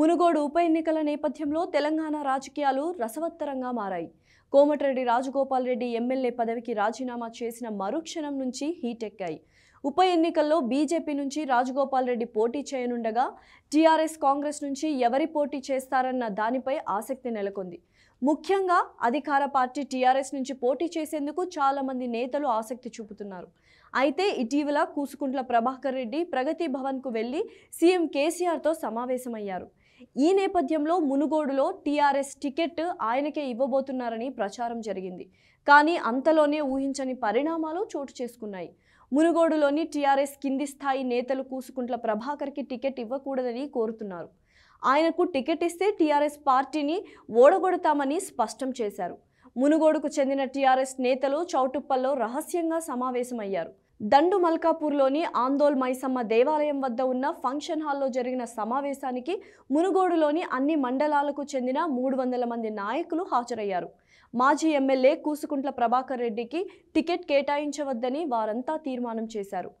మునుగోడు ఉప ఎన్నికల నేపథ్యంలో తెలంగాణ రాజకీయాలు రసవత్తరంగా మారాయి కోమటిరెడ్డి రాజగోపాల్ రెడ్డి ఎమ్మెల్యే పదవికి రాజీనామా చేసిన మరుక్షణం నుంచి హీటెక్కాయి ఉప ఎన్నికల్లో బీజేపీ నుంచి రాజగోపాల్ రెడ్డి పోటీ చేయనుండగా టీఆర్ఎస్ కాంగ్రెస్ నుంచి ఎవరి పోటీ చేస్తారన్న దానిపై ఆసక్తి నెలకొంది ముఖ్యంగా అధికార పార్టీ టీఆర్ఎస్ నుంచి పోటీ చేసేందుకు చాలామంది నేతలు ఆసక్తి చూపుతున్నారు అయితే ఇటీవల కూసుకుంట్ల ప్రభాకర్ రెడ్డి ప్రగతి భవన్కు వెళ్ళి సీఎం కేసీఆర్తో సమావేశమయ్యారు ఈ నేపథ్యంలో మునుగోడులో టీఆర్ఎస్ టికెట్ ఆయనకే ఇవ్వబోతున్నారని ప్రచారం జరిగింది కానీ అంతలోనే ఊహించని పరిణామాలు చోటు చేసుకున్నాయి మునుగోడులోని టీఆర్ఎస్ కింది స్థాయి నేతలు కూసుకుంట్ల ప్రభాకర్కి టికెట్ ఇవ్వకూడదని కోరుతున్నారు ఆయనకు టికెట్ ఇస్తే టీఆర్ఎస్ పార్టీని ఓడగొడతామని స్పష్టం చేశారు మునుగోడుకు చెందిన టీఆర్ఎస్ నేతలు చౌటుప్పల్లో రహస్యంగా సమావేశమయ్యారు దండు మల్కాపూర్లోని ఆందోల్ మైసమ్మ దేవాలయం వద్ద ఉన్న ఫంక్షన్ హాల్లో జరిగిన సమావేశానికి మునుగోడులోని అన్ని మండలాలకు చెందిన మూడు వందల మంది నాయకులు హాజరయ్యారు మాజీ ఎమ్మెల్యే కూసుకుంట్ల ప్రభాకర్ రెడ్డికి టికెట్ కేటాయించవద్దని వారంతా తీర్మానం చేశారు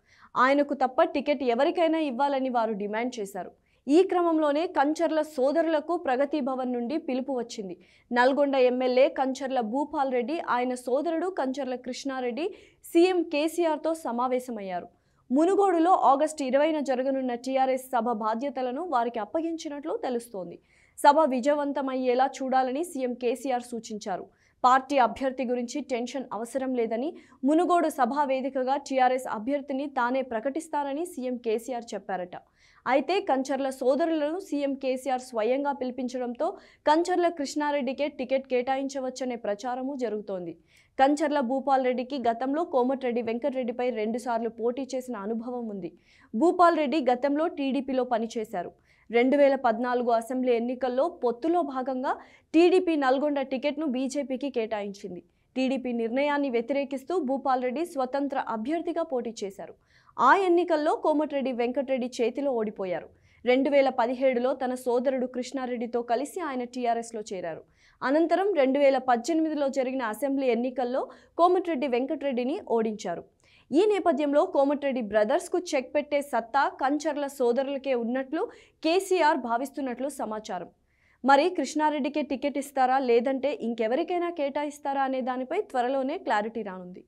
ఆయనకు తప్ప టికెట్ ఎవరికైనా ఇవ్వాలని వారు డిమాండ్ చేశారు ఈ క్రమంలోనే కంచర్ల సోదరులకు ప్రగతి భవన్ నుండి పిలుపు వచ్చింది నల్గొండ ఎమ్మెల్యే కంచర్ల భూపాల్ రెడ్డి ఆయన సోదరుడు కంచర్ల కృష్ణారెడ్డి సీఎం కేసీఆర్తో సమావేశమయ్యారు మునుగోడులో ఆగస్టు ఇరవైన జరగనున్న టీఆర్ఎస్ సభ బాధ్యతలను వారికి అప్పగించినట్లు తెలుస్తోంది సభ విజయవంతమయ్యేలా చూడాలని సీఎం కేసీఆర్ సూచించారు పార్టీ అభ్యర్థి గురించి టెన్షన్ అవసరం లేదని మునుగోడు సభా వేదికగా టీఆర్ఎస్ అభ్యర్థిని తానే ప్రకటిస్తానని సీఎం కేసీఆర్ చెప్పారట అయితే కంచర్ల సోదరులను సీఎం కేసీఆర్ స్వయంగా పిలిపించడంతో కంచర్ల కృష్ణారెడ్డికే టికెట్ కేటాయించవచ్చనే ప్రచారము జరుగుతోంది కంచర్ల భూపాల్ రెడ్డికి గతంలో కోమటిరెడ్డి వెంకటరెడ్డిపై రెండుసార్లు పోటీ చేసిన అనుభవం ఉంది భూపాల్ రెడ్డి గతంలో టీడీపీలో పనిచేశారు రెండు వేల పద్నాలుగు అసెంబ్లీ ఎన్నికల్లో పొత్తులో భాగంగా టీడీపీ నల్గొండ టికెట్ను బీజేపీకి కేటాయించింది టీడీపీ నిర్ణయాన్ని వ్యతిరేకిస్తూ భూపాల్ రెడ్డి స్వతంత్ర అభ్యర్థిగా పోటీ చేశారు ఆ ఎన్నికల్లో కోమటిరెడ్డి వెంకటరెడ్డి చేతిలో ఓడిపోయారు రెండు వేల పదిహేడులో తన సోదరుడు కృష్ణారెడ్డితో కలిసి ఆయన టీఆర్ఎస్లో చేరారు అనంతరం రెండు వేల పద్దెనిమిదిలో జరిగిన అసెంబ్లీ ఎన్నికల్లో కోమటిరెడ్డి వెంకటరెడ్డిని ఓడించారు ఈ నేపథ్యంలో కోమటిరెడ్డి బ్రదర్స్కు చెక్ పెట్టే సత్తా కంచర్ల సోదరులకే ఉన్నట్లు కేసీఆర్ భావిస్తున్నట్లు సమాచారం మరి కృష్ణారెడ్డికే టికెట్ ఇస్తారా లేదంటే ఇంకెవరికైనా కేటాయిస్తారా అనే దానిపై త్వరలోనే క్లారిటీ రానుంది